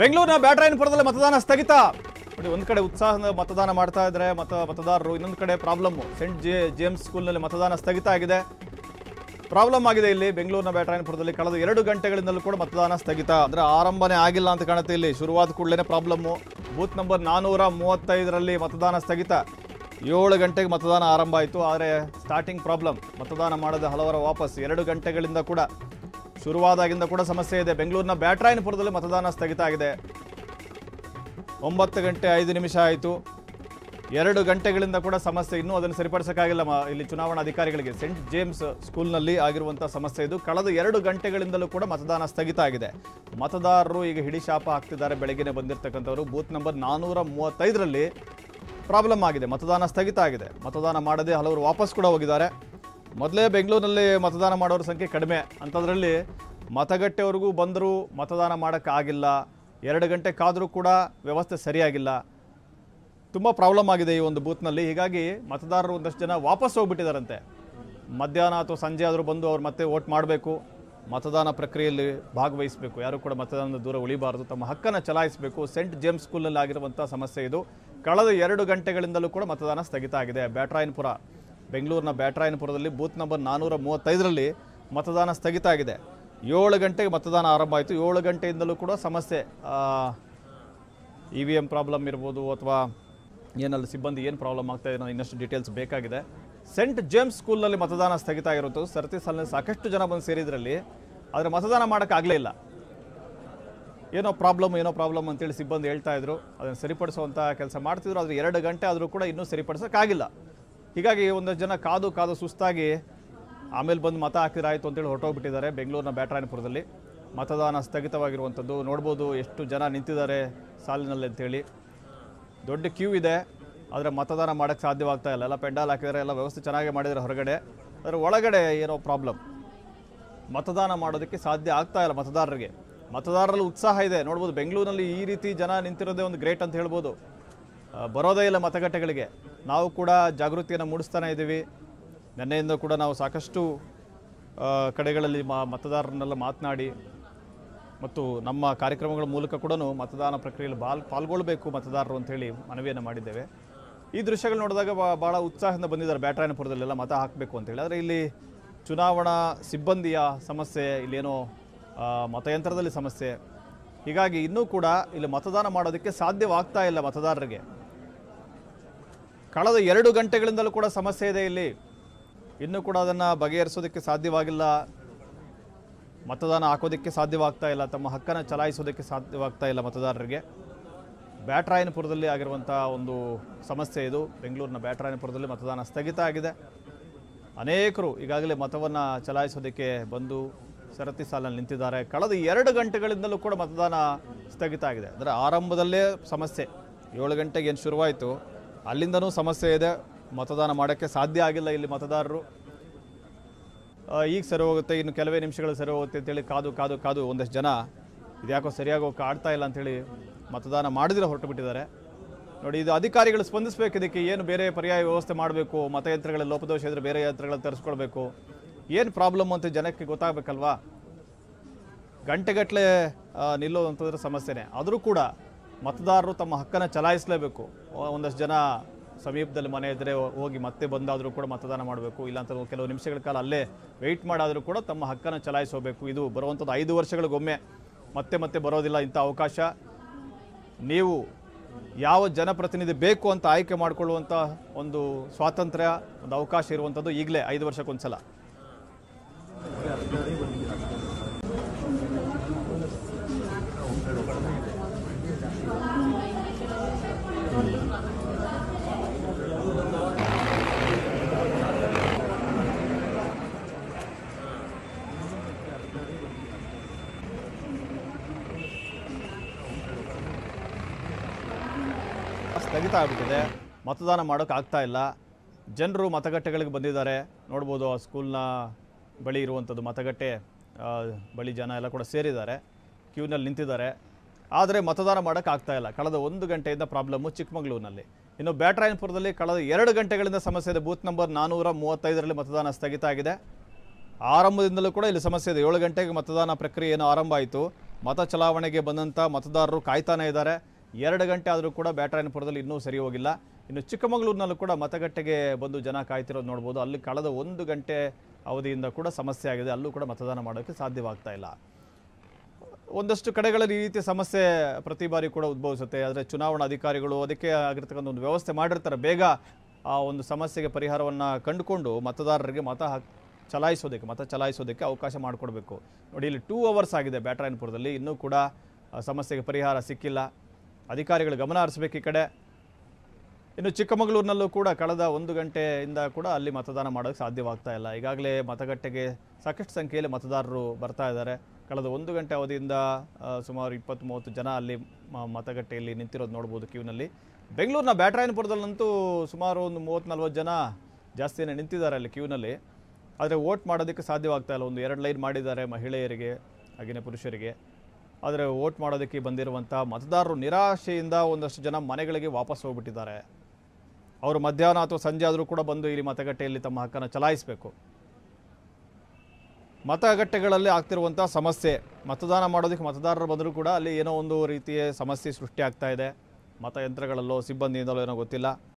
ಬೆಂಗಳೂರಿನ ಬ್ಯಾಟರಾಯನಪುರದಲ್ಲಿ ಮತದಾನ ಸ್ಥಗಿತ ನೋಡಿ ಒಂದು ಕಡೆ ಉತ್ಸಾಹದ ಮತದಾನ ಮಾಡ್ತಾ ಇದ್ರೆ ಮತ ಮತದಾರರು ಇನ್ನೊಂದು ಕಡೆ ಪ್ರಾಬ್ಲಮ್ಮು ಸೆಂಟ್ ಜೆ ಜೇಮ್ಸ್ ಸ್ಕೂಲ್ನಲ್ಲಿ ಮತದಾನ ಸ್ಥಗಿತ ಆಗಿದೆ ಪ್ರಾಬ್ಲಮ್ ಆಗಿದೆ ಇಲ್ಲಿ ಬೆಂಗಳೂರಿನ ಬ್ಯಾಟ್ರಾಯನಪುರದಲ್ಲಿ ಕಳೆದ ಎರಡು ಗಂಟೆಗಳಿಂದಲೂ ಕೂಡ ಮತದಾನ ಸ್ಥಗಿತ ಅಂದರೆ ಆರಂಭನೇ ಆಗಿಲ್ಲ ಅಂತ ಕಾಣುತ್ತೆ ಇಲ್ಲಿ ಶುರುವಾದ ಕೂಡಲೇ ಪ್ರಾಬ್ಲಮ್ಮು ಬೂತ್ ನಂಬರ್ ನಾನ್ನೂರ ಮೂವತ್ತೈದರಲ್ಲಿ ಮತದಾನ ಸ್ಥಗಿತ ಏಳು ಗಂಟೆಗೆ ಮತದಾನ ಆರಂಭ ಆಯಿತು ಆದರೆ ಸ್ಟಾರ್ಟಿಂಗ್ ಪ್ರಾಬ್ಲಮ್ ಮತದಾನ ಮಾಡದ ಹಲವರ ವಾಪಸ್ ಎರಡು ಗಂಟೆಗಳಿಂದ ಕೂಡ ಶುರುವಾದಾಗಿಂದ ಕೂಡ ಸಮಸ್ಯೆ ಇದೆ ಬೆಂಗಳೂರಿನ ಬ್ಯಾಟ್ರಾಯನಪುರದಲ್ಲಿ ಮತದಾನ ಸ್ಥಗಿತ ಆಗಿದೆ ಒಂಬತ್ತು ಗಂಟೆ ಐದು ನಿಮಿಷ ಆಯಿತು ಎರಡು ಗಂಟೆಗಳಿಂದ ಕೂಡ ಸಮಸ್ಯೆ ಇನ್ನೂ ಅದನ್ನು ಸರಿಪಡಿಸೋಕ್ಕಾಗಿಲ್ಲ ಇಲ್ಲಿ ಚುನಾವಣಾ ಅಧಿಕಾರಿಗಳಿಗೆ ಸೆಂಟ್ ಜೇಮ್ಸ್ ಸ್ಕೂಲ್ನಲ್ಲಿ ಆಗಿರುವಂಥ ಸಮಸ್ಯೆ ಇದು ಕಳೆದ ಎರಡು ಗಂಟೆಗಳಿಂದಲೂ ಕೂಡ ಮತದಾನ ಸ್ಥಗಿತ ಆಗಿದೆ ಮತದಾರರು ಈಗ ಹಿಡಿ ಹಾಕ್ತಿದ್ದಾರೆ ಬೆಳಗ್ಗೆ ಬಂದಿರತಕ್ಕಂಥವರು ಬೂತ್ ನಂಬರ್ ನಾನ್ನೂರ ಮೂವತ್ತೈದರಲ್ಲಿ ಪ್ರಾಬ್ಲಮ್ ಆಗಿದೆ ಮತದಾನ ಸ್ಥಗಿತ ಆಗಿದೆ ಮತದಾನ ಮಾಡದೆ ಹಲವರು ವಾಪಸ್ ಕೂಡ ಹೋಗಿದ್ದಾರೆ ಮೊದಲೇ ಬೆಂಗಳೂರಿನಲ್ಲಿ ಮತದಾನ ಮಾಡೋರ ಸಂಖ್ಯೆ ಕಡಿಮೆ ಅಂಥದ್ರಲ್ಲಿ ಮತಗಟ್ಟೆವರೆಗೂ ಬಂದರೂ ಮತದಾನ ಮಾಡೋಕ್ಕಾಗಿಲ್ಲ ಎರಡು ಗಂಟೆ ಕಾದರೂ ಕೂಡ ವ್ಯವಸ್ಥೆ ಸರಿಯಾಗಿಲ್ಲ ತುಂಬ ಪ್ರಾಬ್ಲಮ್ ಆಗಿದೆ ಈ ಒಂದು ಬೂತ್ನಲ್ಲಿ ಹೀಗಾಗಿ ಮತದಾರರು ಒಂದಷ್ಟು ಜನ ವಾಪಸ್ ಹೋಗ್ಬಿಟ್ಟಿದ್ದಾರಂತೆ ಮಧ್ಯಾಹ್ನ ಅಥವಾ ಸಂಜೆ ಆದರೂ ಬಂದು ಅವ್ರು ಮತ್ತೆ ಓಟ್ ಮಾಡಬೇಕು ಮತದಾನ ಪ್ರಕ್ರಿಯೆಯಲ್ಲಿ ಭಾಗವಹಿಸಬೇಕು ಯಾರೂ ಕೂಡ ಮತದಾನದ ದೂರ ಉಳಿಬಾರ್ದು ತಮ್ಮ ಹಕ್ಕನ್ನು ಚಲಾಯಿಸಬೇಕು ಸೆಂಟ್ ಜೇಮ್ಸ್ ಸ್ಕೂಲ್ನಲ್ಲಿ ಆಗಿರುವಂಥ ಸಮಸ್ಯೆ ಇದು ಕಳೆದ ಎರಡು ಗಂಟೆಗಳಿಂದಲೂ ಕೂಡ ಮತದಾನ ಸ್ಥಗಿತ ಆಗಿದೆ ಬ್ಯಾಟ್ರಾಯನ್ಪುರ ಬೆಂಗಳೂರಿನ ಬ್ಯಾಟ್ರಾಯನಪುರದಲ್ಲಿ ಬೂತ್ ನಂಬರ್ ನಾನ್ನೂರ ಮೂವತ್ತೈದರಲ್ಲಿ ಮತದಾನ ಸ್ಥಗಿತ ಆಗಿದೆ ಏಳು ಗಂಟೆಗೆ ಮತದಾನ ಆರಂಭ ಆಯಿತು ಏಳು ಗಂಟೆಯಿಂದಲೂ ಕೂಡ ಸಮಸ್ಯೆ ಇ ವಿ ಎಮ್ ಪ್ರಾಬ್ಲಮ್ ಇರ್ಬೋದು ಅಥವಾ ಏನಲ್ಲಿ ಸಿಬ್ಬಂದಿ ಏನು ಪ್ರಾಬ್ಲಮ್ ಆಗ್ತಾ ಇದೆ ಇನ್ನಷ್ಟು ಡೀಟೇಲ್ಸ್ ಬೇಕಾಗಿದೆ ಸೆಂಟ್ ಜೇಮ್ಸ್ ಸ್ಕೂಲ್ನಲ್ಲಿ ಮತದಾನ ಸ್ಥಗಿತ ಆಗಿರುತ್ತೆ ಸರತಿ ಸಾಲಿನಲ್ಲಿ ಸಾಕಷ್ಟು ಜನ ಬಂದು ಸೇರಿದ್ರಲ್ಲಿ ಆದರೆ ಮತದಾನ ಮಾಡೋಕ್ಕಾಗಲೇ ಇಲ್ಲ ಏನೋ ಪ್ರಾಬ್ಲಮ್ ಏನೋ ಪ್ರಾಬ್ಲಮ್ ಅಂತೇಳಿ ಸಿಬ್ಬಂದಿ ಹೇಳ್ತಾ ಇದ್ರು ಅದನ್ನು ಸರಿಪಡಿಸುವಂಥ ಕೆಲಸ ಮಾಡ್ತಿದ್ರು ಆದರೆ ಎರಡು ಗಂಟೆ ಆದರೂ ಕೂಡ ಇನ್ನೂ ಸರಿಪಡಿಸೋಕ್ಕಾಗಿಲ್ಲ ಹೀಗಾಗಿ ಒಂದಷ್ಟು ಜನ ಕಾದು ಕಾದು ಸುಸ್ತಾಗಿ ಆಮೇಲೆ ಬಂದು ಮತ ಹಾಕಿದ್ರಾಯಿತು ಅಂತೇಳಿ ಹೊರಟೋಗ್ಬಿಟ್ಟಿದ್ದಾರೆ ಬೆಂಗಳೂರಿನ ಬ್ಯಾಟರಾಯನಪುರದಲ್ಲಿ ಮತದಾನ ಸ್ಥಗಿತವಾಗಿರುವಂಥದ್ದು ನೋಡ್ಬೋದು ಎಷ್ಟು ಜನ ನಿಂತಿದ್ದಾರೆ ಸಾಲಿನಲ್ಲಿ ಅಂತೇಳಿ ದೊಡ್ಡ ಕ್ಯೂ ಇದೆ ಆದರೆ ಮತದಾನ ಮಾಡೋಕ್ಕೆ ಸಾಧ್ಯವಾಗ್ತಾ ಇಲ್ಲ ಎಲ್ಲ ಪೆಂಡಾಲ್ ಹಾಕಿದ್ದಾರೆ ಎಲ್ಲ ವ್ಯವಸ್ಥೆ ಚೆನ್ನಾಗಿ ಮಾಡಿದ್ದಾರೆ ಹೊರಗಡೆ ಅದರ ಒಳಗಡೆ ಏನೋ ಪ್ರಾಬ್ಲಮ್ ಮತದಾನ ಮಾಡೋದಕ್ಕೆ ಸಾಧ್ಯ ಆಗ್ತಾ ಇಲ್ಲ ಮತದಾರರಿಗೆ ಮತದಾರರಲ್ಲಿ ಉತ್ಸಾಹ ಇದೆ ನೋಡ್ಬೋದು ಬೆಂಗಳೂರಿನಲ್ಲಿ ಈ ರೀತಿ ಜನ ನಿಂತಿರೋದೇ ಒಂದು ಗ್ರೇಟ್ ಅಂತ ಹೇಳ್ಬೋದು ಬರೋದೇ ಇಲ್ಲ ಮತಗಟ್ಟೆಗಳಿಗೆ ನಾವು ಕೂಡ ಜಾಗೃತಿಯನ್ನು ಮೂಡಿಸ್ತಾನೇ ಇದ್ದೀವಿ ನಿನ್ನೆಯಿಂದ ಕೂಡ ನಾವು ಸಾಕಷ್ಟು ಕಡೆಗಳಲ್ಲಿ ಮತದಾರರನ್ನೆಲ್ಲ ಮಾತನಾಡಿ ಮತ್ತು ನಮ್ಮ ಕಾರ್ಯಕ್ರಮಗಳ ಮೂಲಕ ಕೂಡ ಮತದಾನ ಪ್ರಕ್ರಿಯೆಯಲ್ಲಿ ಬಾಲ್ ಪಾಲ್ಗೊಳ್ಳಬೇಕು ಮತದಾರರು ಅಂತೇಳಿ ಮನವಿಯನ್ನು ಮಾಡಿದ್ದೇವೆ ಈ ದೃಶ್ಯಗಳು ನೋಡಿದಾಗ ಭಾಳ ಉತ್ಸಾಹದಿಂದ ಬಂದಿದ್ದಾರೆ ಬ್ಯಾಟ್ರಾಯನಪುರದಲ್ಲೆಲ್ಲ ಮತ ಹಾಕಬೇಕು ಅಂತೇಳಿ ಆದರೆ ಇಲ್ಲಿ ಚುನಾವಣಾ ಸಿಬ್ಬಂದಿಯ ಸಮಸ್ಯೆ ಇಲ್ಲೇನೋ ಮತಯಂತ್ರದಲ್ಲಿ ಸಮಸ್ಯೆ ಹೀಗಾಗಿ ಇನ್ನೂ ಕೂಡ ಇಲ್ಲಿ ಮತದಾನ ಮಾಡೋದಕ್ಕೆ ಸಾಧ್ಯವಾಗ್ತಾ ಇಲ್ಲ ಮತದಾರರಿಗೆ ಕಳೆದ ಎರಡು ಗಂಟೆಗಳಿಂದಲೂ ಕೂಡ ಸಮಸ್ಯೆ ಇದೆ ಇಲ್ಲಿ ಇನ್ನೂ ಕೂಡ ಅದನ್ನು ಬಗೆಹರಿಸೋದಕ್ಕೆ ಸಾಧ್ಯವಾಗಿಲ್ಲ ಮತದಾನ ಹಾಕೋದಕ್ಕೆ ಸಾಧ್ಯವಾಗ್ತಾ ಇಲ್ಲ ತಮ್ಮ ಹಕ್ಕನ್ನು ಚಲಾಯಿಸೋದಕ್ಕೆ ಸಾಧ್ಯವಾಗ್ತಾ ಇಲ್ಲ ಮತದಾರರಿಗೆ ಬ್ಯಾಟ್ರಾಯನಪುರದಲ್ಲಿ ಆಗಿರುವಂಥ ಒಂದು ಸಮಸ್ಯೆ ಇದು ಬೆಂಗಳೂರಿನ ಬ್ಯಾಟ್ರಾಯನಪುರದಲ್ಲಿ ಮತದಾನ ಸ್ಥಗಿತ ಆಗಿದೆ ಅನೇಕರು ಈಗಾಗಲೇ ಮತವನ್ನು ಚಲಾಯಿಸೋದಕ್ಕೆ ಬಂದು ಸರತಿ ಸಾಲಲ್ಲಿ ನಿಂತಿದ್ದಾರೆ ಕಳೆದ ಎರಡು ಗಂಟೆಗಳಿಂದಲೂ ಕೂಡ ಮತದಾನ ಸ್ಥಗಿತ ಆಗಿದೆ ಅಂದರೆ ಆರಂಭದಲ್ಲೇ ಸಮಸ್ಯೆ ಏಳು ಗಂಟೆಗೆ ಏನು ಶುರುವಾಯಿತು ಅಲ್ಲಿಂದನೂ ಸಮಸ್ಯೆ ಇದೆ ಮತದಾನ ಮಾಡೋಕ್ಕೆ ಸಾಧ್ಯ ಆಗಿಲ್ಲ ಇಲ್ಲಿ ಮತದಾರರು ಈಗ ಸರಿ ಹೋಗುತ್ತೆ ಇನ್ನು ಕೆಲವೇ ನಿಮಿಷಗಳು ಸರಿ ಹೋಗುತ್ತೆ ಅಂತೇಳಿ ಕಾದು ಕಾದು ಕಾದು ಒಂದಷ್ಟು ಜನ ಇದ್ಯಾಕೋ ಸರಿಯಾಗೋಕೆ ಕಾಡ್ತಾ ಇಲ್ಲ ಅಂಥೇಳಿ ಮತದಾನ ಮಾಡಿದ್ರೆ ಹೊರಟು ಬಿಟ್ಟಿದ್ದಾರೆ ನೋಡಿ ಇದು ಅಧಿಕಾರಿಗಳು ಸ್ಪಂದಿಸಬೇಕು ಇದಕ್ಕೆ ಏನು ಬೇರೆ ಪರ್ಯಾಯ ವ್ಯವಸ್ಥೆ ಮಾಡಬೇಕು ಮತಯಂತ್ರಗಳ ಲೋಪದೋಷ ಇದ್ದರೆ ಬೇರೆ ಯಂತ್ರಗಳನ್ನು ತರಿಸ್ಕೊಳ್ಬೇಕು ಏನು ಪ್ರಾಬ್ಲಮ್ ಅಂತ ಜನಕ್ಕೆ ಗೊತ್ತಾಗಬೇಕಲ್ವಾ ಗಂಟೆಗಟ್ಟಲೆ ನಿಲ್ಲೋ ಸಮಸ್ಯೆನೇ ಆದರೂ ಕೂಡ ಮತದಾರರು ತಮ್ಮ ಹಕ್ಕನ್ನು ಚಲಾಯಿಸಲೇಬೇಕು ಒಂದಷ್ಟು ಜನ ಸಮೀಪದಲ್ಲಿ ಮನೆ ಇದ್ದರೆ ಹೋಗಿ ಮತ್ತೆ ಬಂದಾದರೂ ಕೂಡ ಮತದಾನ ಮಾಡಬೇಕು ಇಲ್ಲಾಂತ ಕೆಲವು ನಿಮಿಷಗಳ ಕಾಲ ಅಲ್ಲೇ ವೆಯ್ಟ್ ಮಾಡಾದರೂ ಕೂಡ ತಮ್ಮ ಹಕ್ಕನ್ನು ಚಲಾಯಿಸಬೇಕು ಇದು ಬರುವಂಥದ್ದು ಐದು ವರ್ಷಗಳಿಗೊಮ್ಮೆ ಮತ್ತೆ ಮತ್ತೆ ಬರೋದಿಲ್ಲ ಇಂಥ ಅವಕಾಶ ನೀವು ಯಾವ ಜನಪ್ರತಿನಿಧಿ ಬೇಕು ಅಂತ ಆಯ್ಕೆ ಮಾಡಿಕೊಳ್ಳುವಂಥ ಒಂದು ಸ್ವಾತಂತ್ರ್ಯ ಒಂದು ಅವಕಾಶ ಇರುವಂಥದ್ದು ಈಗಲೇ ಐದು ಸಲ ಸ್ಥಗಿತ ಆಗಿಬಿಟ್ಟಿದೆ ಮತದಾನ ಮಾಡೋಕ್ಕಾಗ್ತಾ ಇಲ್ಲ ಜನರು ಮತಗಟ್ಟೆಗಳಿಗೆ ಬಂದಿದ್ದಾರೆ ನೋಡ್ಬೋದು ಆ ಸ್ಕೂಲ್ನ ಬಳಿ ಇರುವಂಥದ್ದು ಮತಗಟ್ಟೆ ಬಳಿ ಜನ ಎಲ್ಲ ಕೂಡ ಸೇರಿದ್ದಾರೆ ಕ್ಯೂನಲ್ಲಿ ನಿಂತಿದ್ದಾರೆ ಆದರೆ ಮತದಾನ ಮಾಡೋಕ್ಕಾಗ್ತಾ ಇಲ್ಲ ಕಳೆದ ಒಂದು ಗಂಟೆಯಿಂದ ಪ್ರಾಬ್ಲಮ್ಮು ಚಿಕ್ಕಮಗಳೂರಿನಲ್ಲಿ ಇನ್ನು ಬ್ಯಾಟ್ರಾಯನ್ಪುರದಲ್ಲಿ ಕಳೆದ ಎರಡು ಗಂಟೆಗಳಿಂದ ಸಮಸ್ಯೆ ಇದೆ ಬೂತ್ ನಂಬರ್ ನಾನ್ನೂರ ಮೂವತ್ತೈದರಲ್ಲಿ ಮತದಾನ ಸ್ಥಗಿತ ಆಗಿದೆ ಆರಂಭದಿಂದಲೂ ಕೂಡ ಇಲ್ಲಿ ಸಮಸ್ಯೆ ಇದೆ ಏಳು ಗಂಟೆಗೆ ಮತದಾನ ಪ್ರಕ್ರಿಯೆ ಆರಂಭ ಆಯಿತು ಮತ ಚಲಾವಣೆಗೆ ಬಂದಂಥ ಮತದಾರರು ಕಾಯ್ತಾನೆ ಇದ್ದಾರೆ ಎರಡು ಗಂಟೆ ಆದರೂ ಕೂಡ ಬ್ಯಾಟರಾಯನಪುರದಲ್ಲಿ ಇನ್ನೂ ಸರಿ ಹೋಗಿಲ್ಲ ಇನ್ನು ಚಿಕ್ಕಮಗಳೂರಿನಲ್ಲೂ ಕೂಡ ಮತಗಟ್ಟೆಗೆ ಬಂದು ಜನ ಕಾಯ್ತಿರೋದು ನೋಡ್ಬೋದು ಅಲ್ಲಿ ಕಳೆದ ಒಂದು ಗಂಟೆ ಅವಧಿಯಿಂದ ಕೂಡ ಸಮಸ್ಯೆ ಆಗಿದೆ ಅಲ್ಲೂ ಕೂಡ ಮತದಾನ ಮಾಡೋಕ್ಕೆ ಸಾಧ್ಯವಾಗ್ತಾ ಇಲ್ಲ ಒಂದಷ್ಟು ಕಡೆಗಳಲ್ಲಿ ಈ ರೀತಿ ಸಮಸ್ಯೆ ಪ್ರತಿ ಬಾರಿ ಕೂಡ ಉದ್ಭವಿಸುತ್ತೆ ಆದರೆ ಚುನಾವಣಾ ಅಧಿಕಾರಿಗಳು ಅದಕ್ಕೆ ಆಗಿರ್ತಕ್ಕಂಥ ಒಂದು ವ್ಯವಸ್ಥೆ ಮಾಡಿರ್ತಾರೆ ಬೇಗ ಆ ಒಂದು ಸಮಸ್ಯೆಗೆ ಪರಿಹಾರವನ್ನು ಕಂಡುಕೊಂಡು ಮತದಾರರಿಗೆ ಮತ ಹಾಕಿ ಚಲಾಯಿಸೋದಕ್ಕೆ ಮತ ಚಲಾಯಿಸೋದಕ್ಕೆ ಅವಕಾಶ ಮಾಡಿಕೊಡ್ಬೇಕು ನೋಡಿ ಇಲ್ಲಿ ಟೂ ಅವರ್ಸ್ ಆಗಿದೆ ಬ್ಯಾಟರಾಯನಪುರದಲ್ಲಿ ಇನ್ನೂ ಕೂಡ ಸಮಸ್ಯೆಗೆ ಪರಿಹಾರ ಸಿಕ್ಕಿಲ್ಲ ಅಧಿಕಾರಿಗಳು ಗಮನ ಹರಿಸ್ಬೇಕು ಈ ಕಡೆ ಇನ್ನು ಚಿಕ್ಕಮಗಳೂರಿನಲ್ಲೂ ಕೂಡ ಕಳೆದ ಒಂದು ಗಂಟೆಯಿಂದ ಕೂಡ ಅಲ್ಲಿ ಮತದಾನ ಮಾಡೋಕ್ಕೆ ಸಾಧ್ಯವಾಗ್ತಾ ಇಲ್ಲ ಈಗಾಗಲೇ ಮತಗಟ್ಟೆಗೆ ಸಾಕಷ್ಟು ಸಂಖ್ಯೆಯಲ್ಲಿ ಮತದಾರರು ಬರ್ತಾ ಇದ್ದಾರೆ ಕಳೆದ ಒಂದು ಗಂಟೆ ಅವಧಿಯಿಂದ ಸುಮಾರು ಇಪ್ಪತ್ತು ಮೂವತ್ತು ಜನ ಅಲ್ಲಿ ಮತಗಟ್ಟೆಯಲ್ಲಿ ನಿಂತಿರೋದು ನೋಡ್ಬೋದು ಕ್ಯೂನಲ್ಲಿ ಬೆಂಗಳೂರಿನ ಬ್ಯಾಟ್ರಾಯನಪುರದಲ್ಲಂತೂ ಸುಮಾರು ಒಂದು ಮೂವತ್ತು ನಲ್ವತ್ತು ಜನ ಜಾಸ್ತಿನೇ ನಿಂತಿದ್ದಾರೆ ಅಲ್ಲಿ ಕ್ಯೂನಲ್ಲಿ ಆದರೆ ವೋಟ್ ಮಾಡೋದಕ್ಕೆ ಸಾಧ್ಯವಾಗ್ತಾ ಇಲ್ಲ ಒಂದು ಎರಡು ಲೈನ್ ಮಾಡಿದ್ದಾರೆ ಮಹಿಳೆಯರಿಗೆ ಹಾಗೆಯೇ ಪುರುಷರಿಗೆ ಆದರೆ ವೋಟ್ ಮಾಡೋದಕ್ಕೆ ಬಂದಿರುವಂಥ ಮತದಾರರು ನಿರಾಶೆಯಿಂದ ಒಂದಷ್ಟು ಜನ ಮನೆಗಳಿಗೆ ವಾಪಸ್ ಹೋಗ್ಬಿಟ್ಟಿದ್ದಾರೆ ಅವರು ಮಧ್ಯಾಹ್ನ ಅಥವಾ ಸಂಜೆ ಆದರೂ ಕೂಡ ಬಂದು ಇಲ್ಲಿ ಮತಗಟ್ಟೆಯಲ್ಲಿ ತಮ್ಮ ಹಕ್ಕನ್ನು ಚಲಾಯಿಸಬೇಕು ಮತಗಟ್ಟೆಗಳಲ್ಲಿ ಆಗ್ತಿರುವಂಥ ಸಮಸ್ಯೆ ಮತದಾನ ಮಾಡೋದಕ್ಕೆ ಮತದಾರರು ಬಂದರೂ ಕೂಡ ಅಲ್ಲಿ ಏನೋ ಒಂದು ರೀತಿಯ ಸಮಸ್ಯೆ ಸೃಷ್ಟಿಯಾಗ್ತಾ ಇದೆ ಮತಯಂತ್ರಗಳಲ್ಲೋ ಸಿಬ್ಬಂದಿಯಿಂದಲೋ ಏನೋ ಗೊತ್ತಿಲ್ಲ